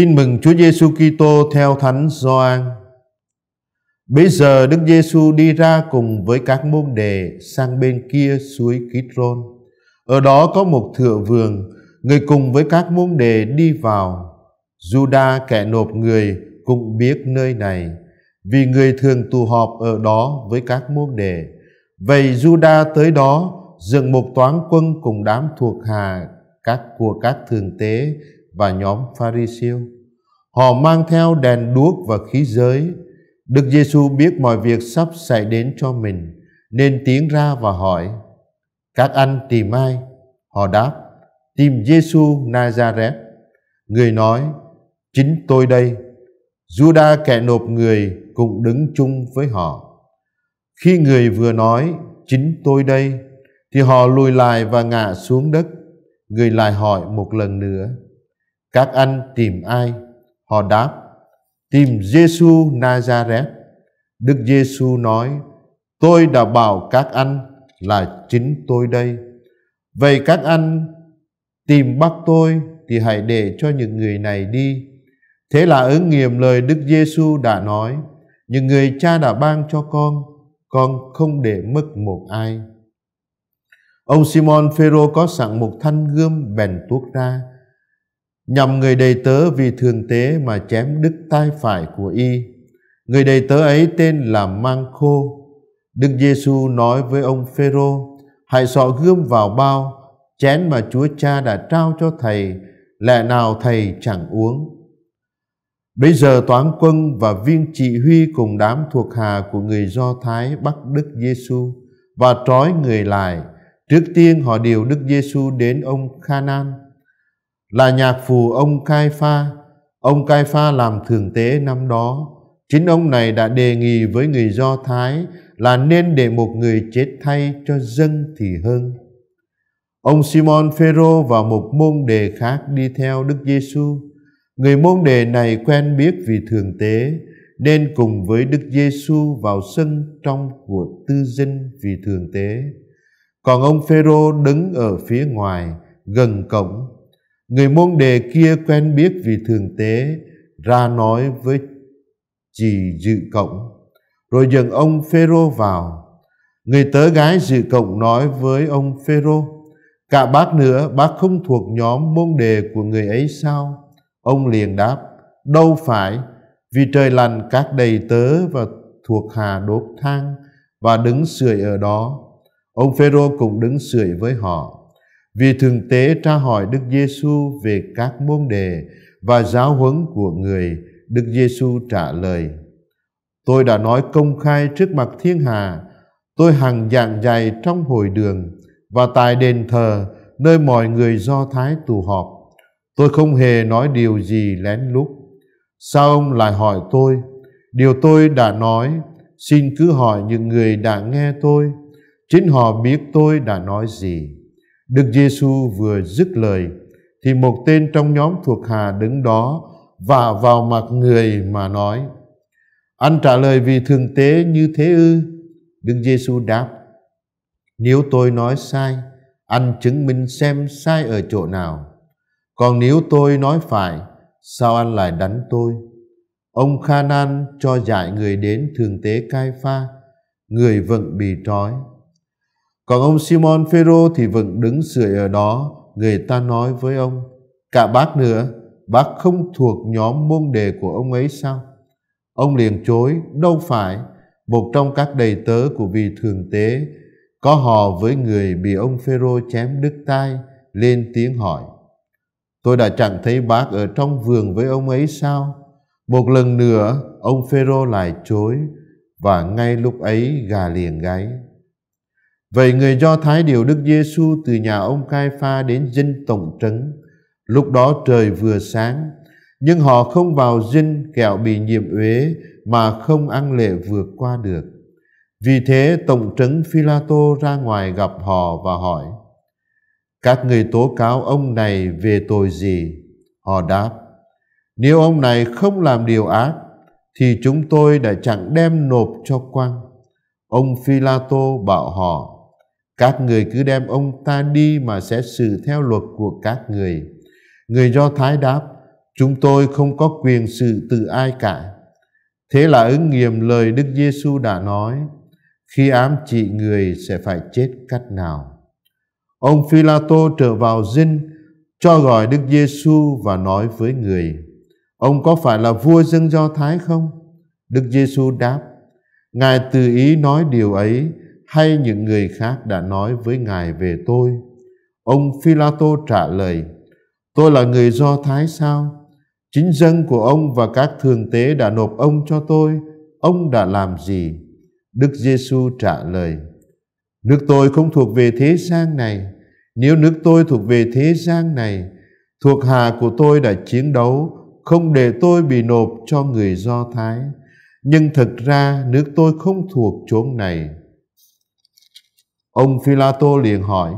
Tin mừng Chúa Giêsu Kitô theo Thánh Gioan. Bây giờ Đức Giêsu đi ra cùng với các môn đệ sang bên kia suối Kitron. Ở đó có một thửa vườn, người cùng với các môn đệ đi vào. Juda kẻ nộp người cũng biết nơi này, vì người thường tụ họp ở đó với các môn đệ. Vậy Juda tới đó dựng một toán quân cùng đám thuộc hạ các của các thường tế và nhóm Pharisêu. Họ mang theo đèn đuốc và khí giới. Đức Giêsu biết mọi việc sắp xảy đến cho mình, nên tiến ra và hỏi: Các anh tìm ai? Họ đáp: Tìm Giêsu Nazareth. Người nói: Chính tôi đây. Juda kẻ nộp người cũng đứng chung với họ. Khi người vừa nói: Chính tôi đây, thì họ lùi lại và ngã xuống đất. Người lại hỏi một lần nữa: các anh tìm ai? Họ đáp, tìm Giêsu Nazareth. Đức Giêsu nói, tôi đã bảo các anh là chính tôi đây. Vậy các anh tìm bắt tôi thì hãy để cho những người này đi. Thế là ứng nghiệm lời Đức Giêsu đã nói, những người cha đã ban cho con, con không để mất một ai. Ông Simon Phêrô có sẵn một thanh gươm bèn tuốt ra, nhằm người đầy tớ vì thường tế mà chém đứt tay phải của y. Người đầy tớ ấy tên là Mang Khô. Đức Giêsu nói với ông Phêrô: Hãy sọ gươm vào bao, chén mà Chúa Cha đã trao cho thầy, lẽ nào thầy chẳng uống. Bây giờ toán quân và viên trị huy cùng đám thuộc hạ của người Do Thái bắt Đức Giêsu và trói người lại. Trước tiên họ điều Đức Giêsu đến ông Khanan là nhạc phù ông Cai Pha. Ông Cai Pha làm thường tế năm đó. Chính ông này đã đề nghị với người Do Thái là nên để một người chết thay cho dân thì hơn. Ông Simon Phêrô và một môn đề khác đi theo Đức Giêsu. Người môn đề này quen biết vì thường tế nên cùng với Đức Giêsu vào sân trong của tư dân vì thường tế. Còn ông Phêrô đứng ở phía ngoài gần cổng Người môn đề kia quen biết vì thường tế ra nói với chị dự cộng rồi dẫn ông Phêrô vào. Người tớ gái dự cộng nói với ông Phêrô cả bác nữa bác không thuộc nhóm môn đề của người ấy sao? Ông liền đáp đâu phải vì trời lành các đầy tớ và thuộc hà đốt thang và đứng sưởi ở đó. Ông Phêrô cũng đứng sưởi với họ. Vì thường tế tra hỏi Đức Giêsu về các môn đề và giáo huấn của người, Đức Giêsu trả lời: Tôi đã nói công khai trước mặt thiên hà, tôi hằng giảng dạy trong hội đường và tại đền thờ nơi mọi người Do Thái tụ họp. Tôi không hề nói điều gì lén lút. Sao ông lại hỏi tôi? Điều tôi đã nói, xin cứ hỏi những người đã nghe tôi. Chính họ biết tôi đã nói gì. Đức Giêsu vừa dứt lời thì một tên trong nhóm thuộc hạ đứng đó và vào mặt người mà nói: Anh trả lời vì thường tế như thế ư? Đức Giêsu đáp: Nếu tôi nói sai, anh chứng minh xem sai ở chỗ nào. Còn nếu tôi nói phải, sao anh lại đánh tôi? Ông Khanan cho giải người đến thường tế Cai Pha, người vẫn bị trói. Còn ông Simon Phêrô thì vẫn đứng sưởi ở đó, người ta nói với ông, cả bác nữa, bác không thuộc nhóm môn đề của ông ấy sao? Ông liền chối, đâu phải, một trong các đầy tớ của vị thường tế có hò với người bị ông Phêrô chém đứt tai lên tiếng hỏi tôi đã chẳng thấy bác ở trong vườn với ông ấy sao một lần nữa ông Phêrô lại chối và ngay lúc ấy gà liền gáy Vậy người Do Thái điều Đức Giêsu từ nhà ông Cai Pha đến dinh tổng trấn. Lúc đó trời vừa sáng, nhưng họ không vào dinh kẹo bị nhiệm uế mà không ăn lễ vượt qua được. Vì thế tổng trấn philato ra ngoài gặp họ và hỏi: Các người tố cáo ông này về tội gì? Họ đáp: Nếu ông này không làm điều ác thì chúng tôi đã chẳng đem nộp cho quan. Ông philato bảo họ: các người cứ đem ông ta đi mà sẽ xử theo luật của các người. Người Do Thái đáp, chúng tôi không có quyền xử từ ai cả. Thế là ứng nghiệm lời Đức Giêsu đã nói, khi ám trị người sẽ phải chết cách nào. Ông philato trở vào dinh, cho gọi Đức Giêsu và nói với người, ông có phải là vua dân Do Thái không? Đức Giêsu đáp, Ngài tự ý nói điều ấy hay những người khác đã nói với Ngài về tôi? Ông phi tô trả lời, tôi là người Do Thái sao? Chính dân của ông và các thường tế đã nộp ông cho tôi, ông đã làm gì? Đức giê Giêsu trả lời, nước tôi không thuộc về thế gian này, nếu nước tôi thuộc về thế gian này, thuộc hạ của tôi đã chiến đấu, không để tôi bị nộp cho người Do Thái. Nhưng thật ra nước tôi không thuộc chốn này, Ông phi tô liền hỏi,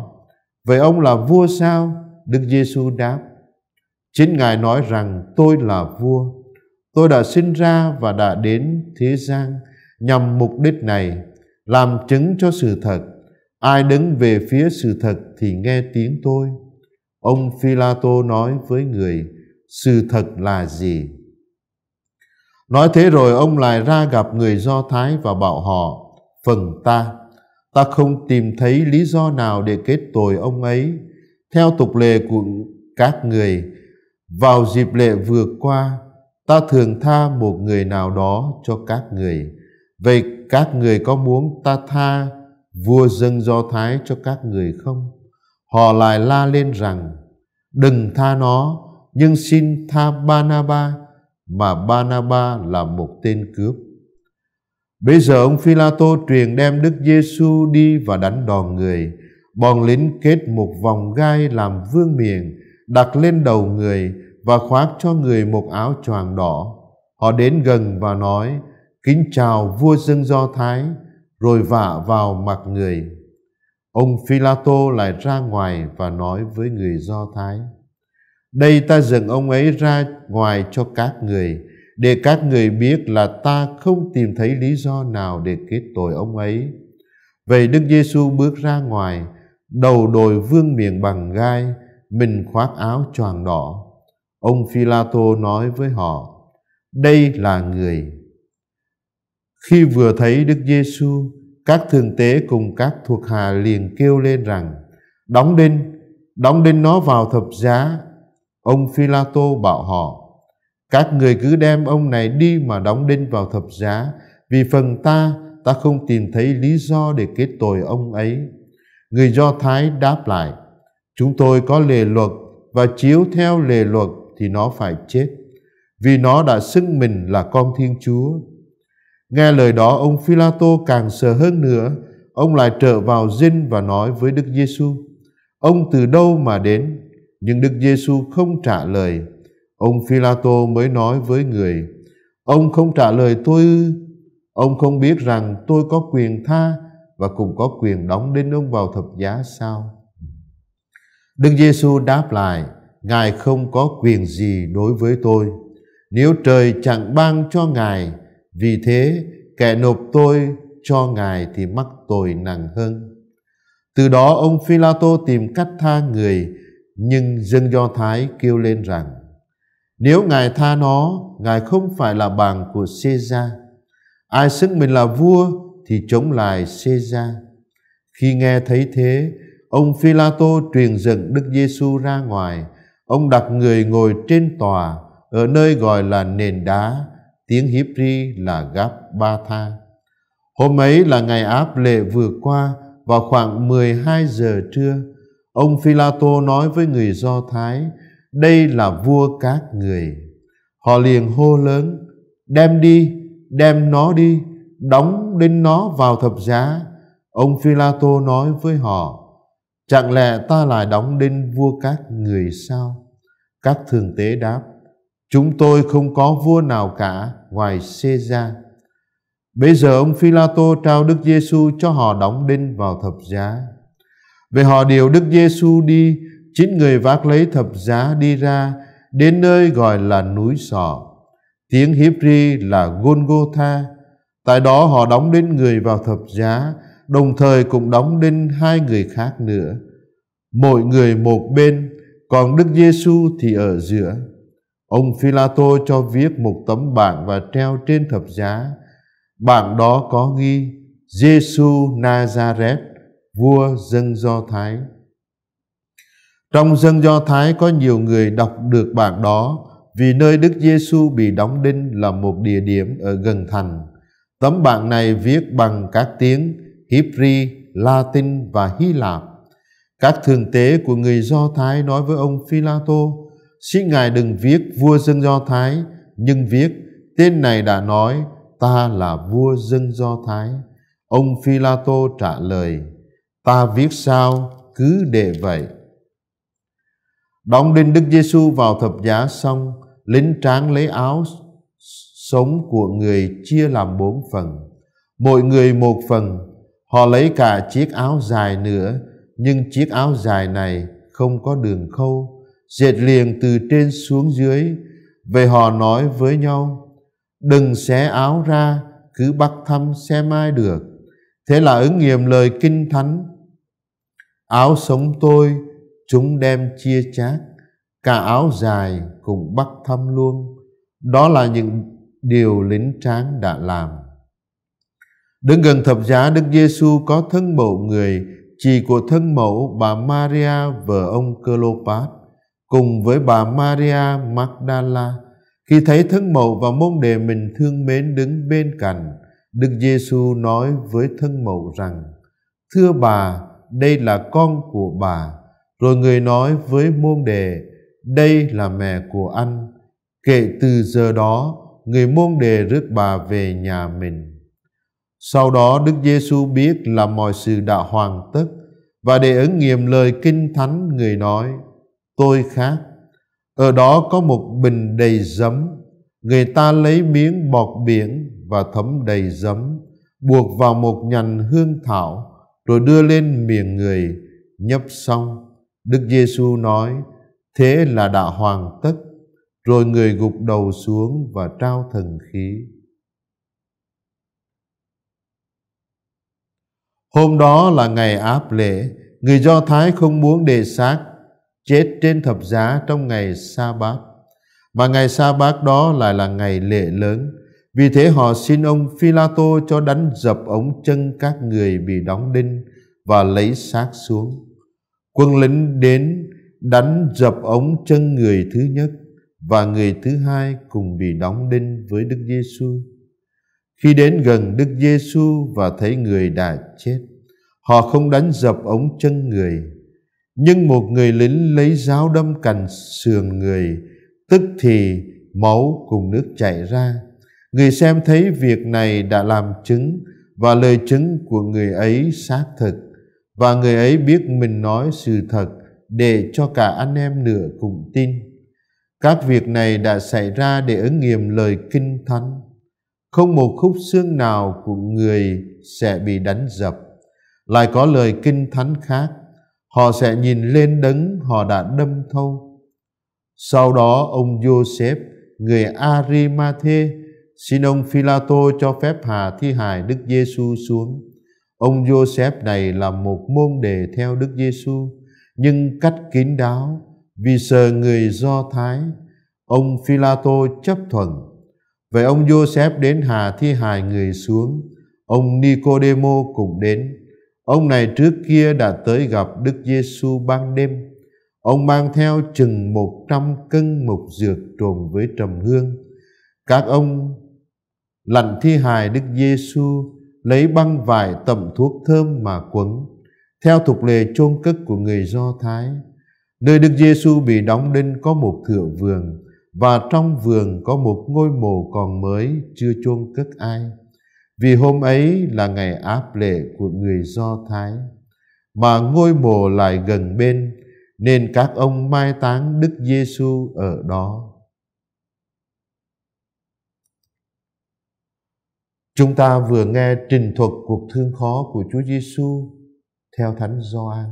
Vậy ông là vua sao? Đức Giêsu đáp, Chính Ngài nói rằng tôi là vua. Tôi đã sinh ra và đã đến thế gian nhằm mục đích này, làm chứng cho sự thật. Ai đứng về phía sự thật thì nghe tiếng tôi. Ông phi tô nói với người, sự thật là gì? Nói thế rồi ông lại ra gặp người Do Thái và bảo họ, phần ta Ta không tìm thấy lý do nào để kết tội ông ấy. Theo tục lệ của các người, vào dịp lễ vừa qua, ta thường tha một người nào đó cho các người. Vậy các người có muốn ta tha vua dân Do Thái cho các người không? Họ lại la lên rằng, đừng tha nó, nhưng xin tha Banaba, mà Banaba là một tên cướp. Bây giờ ông Phi-la-tô truyền đem Đức giê Giêsu đi và đánh đòn người. Bọn lính kết một vòng gai làm vương miệng, đặt lên đầu người và khoác cho người một áo choàng đỏ. Họ đến gần và nói, kính chào vua dân Do Thái, rồi vạ vào mặt người. Ông Phi-la-tô lại ra ngoài và nói với người Do Thái, đây ta dừng ông ấy ra ngoài cho các người, để các người biết là ta không tìm thấy lý do nào để kết tội ông ấy. Vậy Đức Giêsu bước ra ngoài, đầu đội vương miệng bằng gai, mình khoác áo choàng đỏ. Ông phi tô nói với họ: "Đây là người." Khi vừa thấy Đức Giêsu, các thượng tế cùng các thuộc hạ liền kêu lên rằng: "Đóng đinh, đóng đinh nó vào thập giá." Ông phi tô bảo họ: các người cứ đem ông này đi mà đóng đinh vào thập giá, vì phần ta, ta không tìm thấy lý do để kết tội ông ấy. Người Do Thái đáp lại, chúng tôi có lề luật và chiếu theo lề luật thì nó phải chết, vì nó đã xưng mình là con Thiên Chúa. Nghe lời đó ông philato càng sợ hơn nữa, ông lại trở vào dinh và nói với Đức Giêsu: Ông từ đâu mà đến? Nhưng Đức Giêsu không trả lời Ông Philato mới nói với người, Ông không trả lời tôi Ông không biết rằng tôi có quyền tha và cũng có quyền đóng đinh ông vào thập giá sao? Đức Giêsu đáp lại, Ngài không có quyền gì đối với tôi. Nếu trời chẳng ban cho Ngài, vì thế kẻ nộp tôi cho Ngài thì mắc tội nặng hơn. Từ đó ông phi tô tìm cách tha người, nhưng dân Do Thái kêu lên rằng nếu Ngài tha nó, Ngài không phải là bảng của Caesar. Ai xưng mình là vua thì chống lại Caesar. Khi nghe thấy thế, ông phi tô truyền dựng Đức Giêsu ra ngoài. Ông đặt người ngồi trên tòa ở nơi gọi là nền đá, tiếng Hebri là Gáp Ba Tha. Hôm ấy là ngày áp lệ vừa qua vào khoảng 12 giờ trưa, ông phi tô nói với người Do Thái, đây là vua các người họ liền hô lớn đem đi đem nó đi đóng đinh nó vào thập giá ông phi la tô nói với họ chẳng lẽ ta lại đóng đinh vua các người sao các thường tế đáp chúng tôi không có vua nào cả ngoài Caesar bây giờ ông phi la tô trao đức giê giêsu cho họ đóng đinh vào thập giá về họ điều đức giê giêsu đi chín người vác lấy thập giá đi ra đến nơi gọi là núi sò tiếng Hebri là Golgotha tại đó họ đóng đinh người vào thập giá đồng thời cũng đóng đinh hai người khác nữa mỗi người một bên còn Đức Giêsu thì ở giữa ông phi tô cho viết một tấm bảng và treo trên thập giá bảng đó có ghi Giêsu Nazareth vua dân Do Thái trong dân Do Thái có nhiều người đọc được bản đó vì nơi Đức Giêsu bị đóng đinh là một địa điểm ở gần thành. Tấm bảng này viết bằng các tiếng Hebrew, Latin và Hy Lạp. Các thường tế của người Do Thái nói với ông philato xin ngài đừng viết vua dân Do Thái, nhưng viết tên này đã nói ta là vua dân Do Thái. Ông philato trả lời, ta viết sao cứ để vậy. Đóng đinh Đức Giêsu vào thập giá xong, lính tráng lấy áo sống của người chia làm bốn phần. Mỗi người một phần, họ lấy cả chiếc áo dài nữa, nhưng chiếc áo dài này không có đường khâu, dệt liền từ trên xuống dưới. Về họ nói với nhau, đừng xé áo ra, cứ bắt thăm xem ai được. Thế là ứng nghiệm lời kinh thánh. Áo sống tôi Chúng đem chia chác, cả áo dài cùng bắt thâm luôn. Đó là những điều lính tráng đã làm. Đứng gần thập giá, Đức Giêsu có thân mẫu người, chị của thân mẫu bà Maria vợ ông Clopas cùng với bà Maria Magdala. Khi thấy thân mẫu và môn đệ mình thương mến đứng bên cạnh, Đức Giêsu nói với thân mẫu rằng: Thưa bà, đây là con của bà, rồi người nói với môn đề, đây là mẹ của anh. Kể từ giờ đó, người môn đề rước bà về nhà mình. Sau đó Đức Giêsu biết là mọi sự đã hoàn tất và để ứng nghiệm lời kinh thánh người nói, tôi khác. Ở đó có một bình đầy giấm, người ta lấy miếng bọt biển và thấm đầy giấm, buộc vào một nhành hương thảo, rồi đưa lên miệng người, nhấp xong Đức Giêsu nói, thế là đã hoàn tất, rồi người gục đầu xuống và trao thần khí. Hôm đó là ngày áp lễ, người Do Thái không muốn đề xác chết trên thập giá trong ngày sa bát mà ngày sa bát đó lại là ngày lễ lớn vì thế họ xin ông phi la tô cho đánh dập ống chân các người bị đóng đinh và lấy xác xuống quân lính đến đánh dập ống chân người thứ nhất và người thứ hai cùng bị đóng đinh với Đức Giêsu. Khi đến gần Đức Giêsu và thấy người đã chết, họ không đánh dập ống chân người, nhưng một người lính lấy giáo đâm cành sườn người, tức thì máu cùng nước chảy ra. Người xem thấy việc này đã làm chứng và lời chứng của người ấy xác thực và người ấy biết mình nói sự thật để cho cả anh em nữa cùng tin. Các việc này đã xảy ra để ứng nghiệm lời kinh thánh. Không một khúc xương nào của người sẽ bị đánh dập. Lại có lời kinh thánh khác. Họ sẽ nhìn lên đấng họ đã đâm thâu. Sau đó ông Joseph, người Arimathe, xin ông Philato cho phép hạ thi hài Đức Giêsu xuống Ông Joseph này là một môn đề theo Đức Giêsu nhưng cách kín đáo vì sợ người Do Thái. Ông Philato chấp thuận. Vậy ông Joseph đến hà thi hài người xuống. Ông Nicodemo cũng đến. Ông này trước kia đã tới gặp Đức Giêsu ban đêm. Ông mang theo chừng một trăm cân mục dược trộn với trầm hương. Các ông lành thi hài Đức Giêsu lấy băng vải tẩm thuốc thơm mà quấn, theo tục lệ chôn cất của người Do Thái. Nơi Đức Giêsu bị đóng đinh có một thửa vườn, và trong vườn có một ngôi mộ còn mới chưa chôn cất ai. Vì hôm ấy là ngày áp lệ của người Do Thái, mà ngôi mộ lại gần bên, nên các ông mai táng Đức Giêsu ở đó. Chúng ta vừa nghe trình thuật cuộc thương khó của Chúa Giêsu theo Thánh Gioan.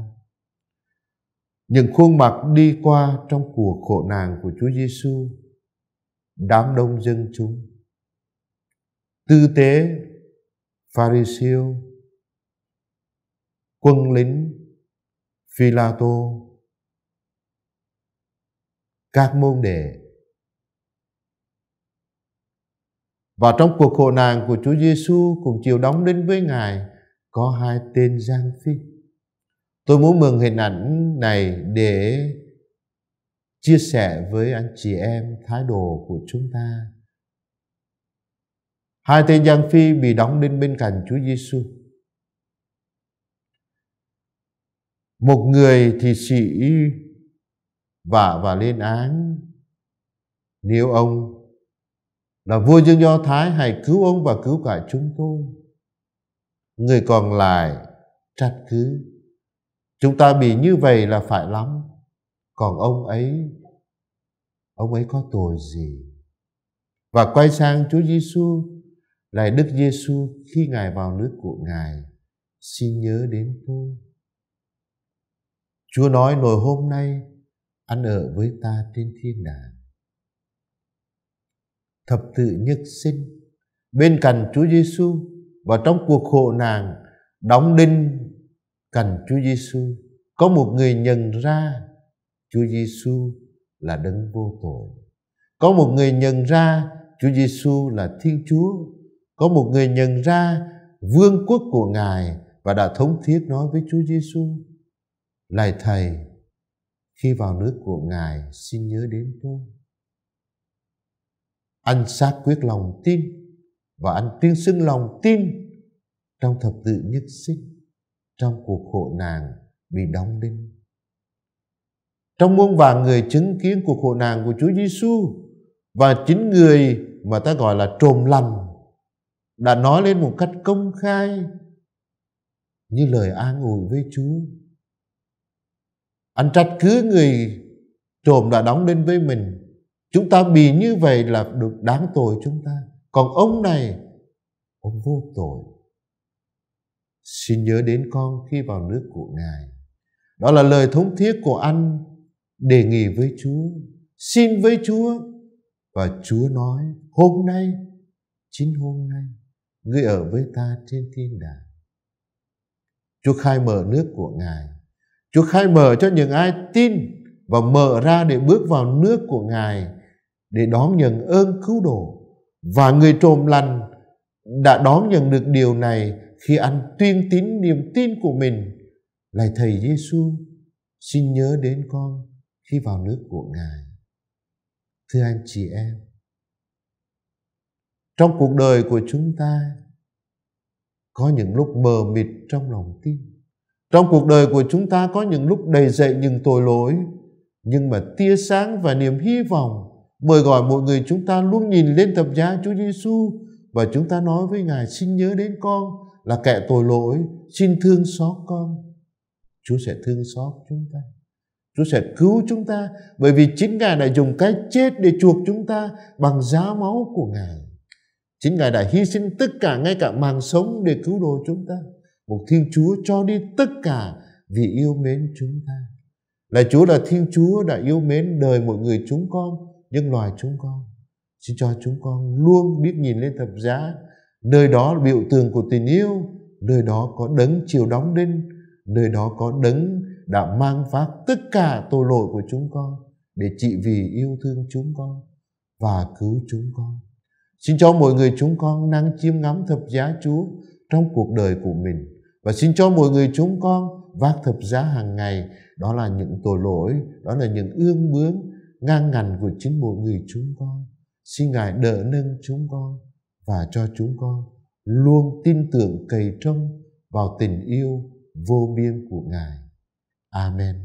Những khuôn mặt đi qua trong cuộc khổ nạn của Chúa Giêsu, đám đông dân chúng, tư tế, Pharisêu, quân lính, philato các môn đệ Và trong cuộc khổ nạn của Chúa Giêsu cùng chiều đóng đến với Ngài có hai tên gian phi. Tôi muốn mừng hình ảnh này để chia sẻ với anh chị em thái độ của chúng ta. Hai tên gian phi bị đóng đinh bên cạnh Chúa Giêsu. Một người thì sĩ vả và lên án nếu ông là vua dân Do Thái hãy cứu ông và cứu cả chúng tôi. Người còn lại trách cứ. Chúng ta bị như vậy là phải lắm. Còn ông ấy, ông ấy có tội gì? Và quay sang Chúa Giêsu, lại Đức Giêsu khi Ngài vào nước của Ngài, xin nhớ đến tôi. Chúa nói nồi hôm nay ăn ở với ta trên thiên đàng thập tự nhất sinh bên cạnh Chúa Giêsu và trong cuộc khổ nạn đóng đinh cạnh Chúa Giêsu có một người nhận ra Chúa Giêsu là đấng vô tội. Có một người nhận ra Chúa Giêsu là Thiên Chúa. Có một người nhận ra vương quốc của Ngài và đã thống thiết nói với Chúa Giêsu: "Lạy Thầy, khi vào nước của Ngài xin nhớ đến tôi." anh xác quyết lòng tin và anh tuyên xưng lòng tin trong thập tự nhất sinh trong cuộc khổ nạn bị đóng đinh trong muôn vàng người chứng kiến cuộc khổ nạn của Chúa Giêsu và chính người mà ta gọi là trồm lành đã nói lên một cách công khai như lời an ủi với Chúa. Anh trách cứ người trộm đã đóng đinh với mình Chúng ta bị như vậy là được đáng tội chúng ta. Còn ông này, ông vô tội. Xin nhớ đến con khi vào nước của Ngài. Đó là lời thống thiết của anh đề nghị với Chúa. Xin với Chúa. Và Chúa nói, hôm nay, chính hôm nay, ngươi ở với ta trên thiên đàng. Chúa khai mở nước của Ngài. Chúa khai mở cho những ai tin và mở ra để bước vào nước của Ngài để đón nhận ơn cứu độ và người trộm lành đã đón nhận được điều này khi anh tuyên tín niềm tin của mình lạy thầy Giêsu xin nhớ đến con khi vào nước của ngài thưa anh chị em trong cuộc đời của chúng ta có những lúc mờ mịt trong lòng tin trong cuộc đời của chúng ta có những lúc đầy dậy những tội lỗi nhưng mà tia sáng và niềm hy vọng mời gọi mọi người chúng ta luôn nhìn lên thập giá Chúa Giêsu và chúng ta nói với Ngài xin nhớ đến con là kẻ tội lỗi, xin thương xót con. Chúa sẽ thương xót chúng ta. Chúa sẽ cứu chúng ta bởi vì chính Ngài đã dùng cái chết để chuộc chúng ta bằng giá máu của Ngài. Chính Ngài đã hy sinh tất cả ngay cả mạng sống để cứu độ chúng ta. Một Thiên Chúa cho đi tất cả vì yêu mến chúng ta. Là Chúa là Thiên Chúa đã yêu mến đời mọi người chúng con những loài chúng con. Xin cho chúng con luôn biết nhìn lên thập giá, nơi đó là biểu tượng của tình yêu, nơi đó có đấng chiều đóng đinh, nơi đó có đấng đã mang phát tất cả tội lỗi của chúng con để trị vì yêu thương chúng con và cứu chúng con. Xin cho mọi người chúng con năng chiêm ngắm thập giá Chúa trong cuộc đời của mình và xin cho mọi người chúng con vác thập giá hàng ngày đó là những tội lỗi đó là những ương bướng ngang ngành của chính mỗi người chúng con. Xin Ngài đỡ nâng chúng con và cho chúng con luôn tin tưởng cầy trông vào tình yêu vô biên của Ngài. Amen.